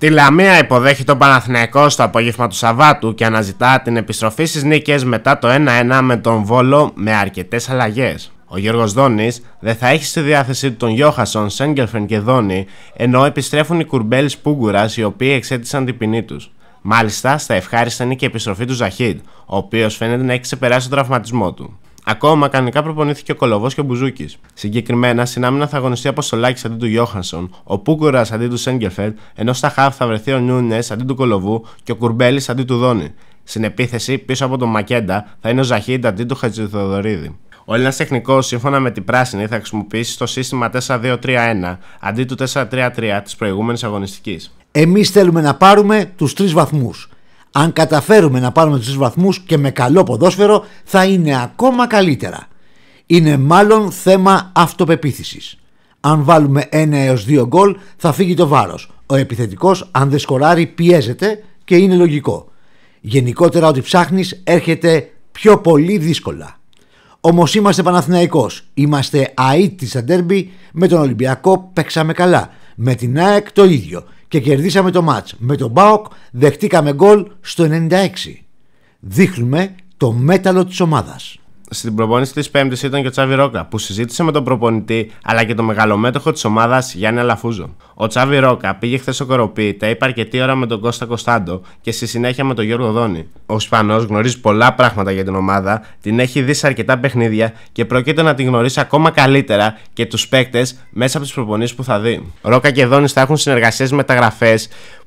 Τη Λαμία υποδέχει τον Παναθηναϊκό στο απόγευμα του Σαββάτου και αναζητά την επιστροφή στις νίκες μετά το 1-1 με τον Βόλο με αρκετές αλλαγές. Ο Γιώργος Δόνης δεν θα έχει στη διάθεσή του τον Γιώχασον, Σέγγελφεν και Δόνη, ενώ επιστρέφουν οι κουρμπέλ Πούγκουρας οι οποίοι εξέτησαν την ποινή τους. Μάλιστα, στα ευχάριστα είναι και η επιστροφή του Ζαχίτ, ο οποίος φαίνεται να έχει ξεπεράσει τον τραυματισμό του. Ακόμα κανονικά προπονήθηκε ο Κολοβός και ο Μπουζούκης. Συγκεκριμένα, στην άμυνα θα αγωνιστεί από Σολάκη αντί του Γιώχανσον, ο πούκουρα αντί του Σέγκεφελτ, ενώ στα χάφ θα βρεθεί ο Νούνες αντί του Κολοβού και ο Κουρμπέλης αντί του Δόνη. Στην επίθεση, πίσω από τον Μακέντα, θα είναι ο Ζαχίντ αντί του Χατζηθοδωρίδη. Ο Έλληνας τεχνικός, σύμφωνα με την πράσινη, θα χρησιμοποιήσει το σύστημα 4-2-3-1 αντί του 4-3-3 της προηγούμενης αγωνιστικής. Εμείς θέλουμε να πάρουμε τους τρεις βαθμούς. Αν καταφέρουμε να πάρουμε τους βαθμούς και με καλό ποδόσφαιρο θα είναι ακόμα καλύτερα. Είναι μάλλον θέμα αυτοπεποίθησης. Αν βάλουμε ένα έως δύο γκολ θα φύγει το βάρος. Ο επιθετικός αν δεν σκοράρει πιέζεται και είναι λογικό. Γενικότερα ότι ψάχνεις έρχεται πιο πολύ δύσκολα. Όμως είμαστε Παναθηναϊκός. Είμαστε αίτητη στα ντέρμπι. Με τον Ολυμπιακό παίξαμε καλά. Με την ΑΕΚ το ίδιο και κερδίσαμε το μάτς. Με τον Μπάοκ δεχτήκαμε γκολ στο 96. Δείχνουμε το μέταλλο της ομάδας στην προπόνηση της Πέμπτης ήταν και ο Τσάβι Ρόκα, που συζήτησε με τον προπονητή αλλά και τον μεγαλομέτωχο της ομάδας Γιάννη Αλαφούζο. Ο Τσάβι Ρόκα πήγε χθες στο Κοροπή, τα είπε αρκετή ώρα με τον Κώστα Κωνσταντο και στη συνέχεια με τον Γιώργο Δόνη. Ο Ισπανός γνωρίζει πολλά πράγματα για την ομάδα, την έχει δει σε αρκετά παιχνίδια και πρόκειται να την γνωρίσει ακόμα καλύτερα και τους παίκτες μέσα από τις προπονήσεις που θα δει. Ρόκα και Δόνη θα έχουν συνεργασίες μεταγραφές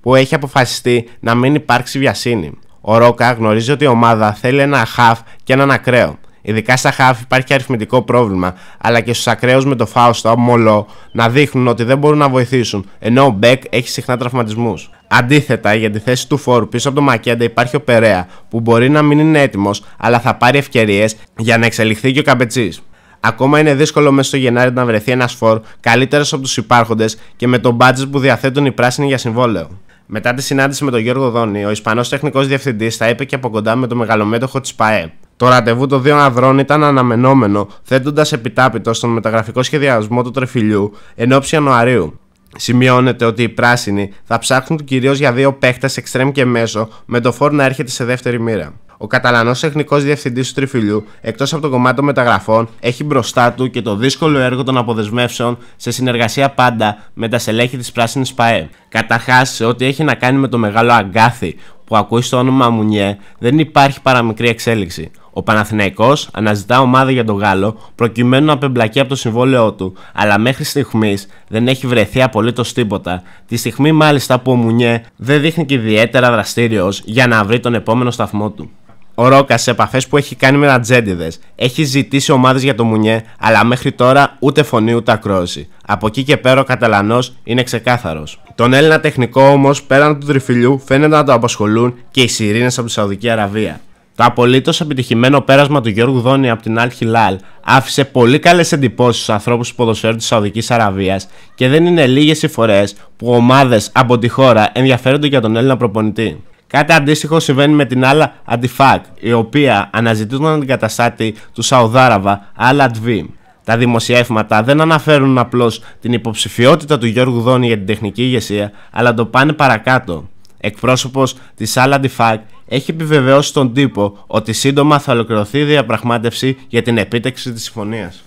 που έχει αποφασιστεί να μην υπάρξει βιασύνη. Ο Ρόκα γνωρίζει ότι η ομάδα θέλει ένα χαφ και έναν ακραίο. Ειδικά στα ΧΑΦ υπάρχει αριθμητικό πρόβλημα, αλλά και στους ακραίους με το Φάουστο μολό, να δείχνουν ότι δεν μπορούν να βοηθήσουν, ενώ ο Μπέκ έχει συχνά τραυματισμούς. Αντίθετα, για τη θέση του φόρου πίσω από το Μακέντα υπάρχει ο Περέα, που μπορεί να μην είναι έτοιμος, αλλά θα πάρει ευκαιρίες για να εξελιχθεί και ο Καμπετσής. Ακόμα είναι δύσκολο μέσα στο Γενάρη να βρεθεί ένας φόρ καλύτερος από τους υπάρχοντες και με το μπάτζετ που διαθέτουν οι πράσινοι για συμβόλαιο. Μετά τη συνάντηση με τον Γιώργο Δόνη, ο Ισπανός τεχνικός διευθυντής θα είπε και από κοντά με το μεγαλομέτωχο της ΠΑΕ. Το ραντεβού των δύο ανδρών ήταν αναμενόμενο, θέτοντας επιτάπητο στον μεταγραφικό σχεδιασμό του τρεφιλιού εν ώψη Ιανουαρίου. Σημειώνεται ότι οι πράσινοι θα ψάχνουν κυρίως για δύο παίχτες εξτρέμ και μέσο, με το φόρ να έρχεται σε δεύτερη μοίρα. Ο Καταλανός τεχνικός διευθυντής του Τριφυλιού, εκτός από το κομμάτι των μεταγραφών, έχει μπροστά του και το δύσκολο έργο των αποδεσμεύσεων σε συνεργασία πάντα με τα στελέχη της Πράσινης ΠαΕ. Καταρχάς, σε ό,τι έχει να κάνει με το μεγάλο αγκάθι που ακούει στο όνομα Μουνιέ, δεν υπάρχει παραμικρή εξέλιξη. Ο Παναθηναϊκός αναζητά ομάδα για τον Γάλλο προκειμένου να πεμπλακεί από το συμβόλαιό του, αλλά μέχρι στιγμής δεν έχει βρεθεί απολύτως τίποτα. Τη στιγμή μάλιστα που ο Μουνιέ δεν δείχνει και ιδιαίτερα δραστήριος για να βρει τον επόμενο σταθμό του. Ο Ρόκας σε επαφές που έχει κάνει με ατζέντιδες έχει ζητήσει ομάδες για το Μουνιέ, αλλά μέχρι τώρα ούτε φωνή ούτε ακρόαση. Από εκεί και πέρα ο Καταλανός είναι ξεκάθαρος. Τον Έλληνα τεχνικό όμως πέραν του τριφυλιού φαίνεται να το απασχολούν και οι σιρήνες από τη Σαουδική Αραβία. Το απολύτως επιτυχημένο πέρασμα του Γιώργου Δόνη από την Αλ Χιλάλ άφησε πολύ καλές εντυπώσεις στους ανθρώπους του ποδοσφαίρου της Σαουδικής Αραβίας και δεν είναι λίγες οι φορές που ομάδες από τη χώρα ενδιαφέρονται για τον Έλληνα προπονητή. Κάτι αντίστοιχο συμβαίνει με την άλλα Αντιφάκ, η οποία αναζητούν αντικαταστάτη του Σαουδάραβα al Αντβίμ. Τα δημοσιεύματα δεν αναφέρουν απλώς την υποψηφιότητα του Γιώργου Δόνη για την τεχνική ηγεσία, αλλά το πάνε παρακάτω εκπρόσωπος της Άλαντιφάκ έχει επιβεβαιώσει στον τύπο ότι σύντομα θα ολοκληρωθεί η διαπραγμάτευση για την επίτευξη της συμφωνίας.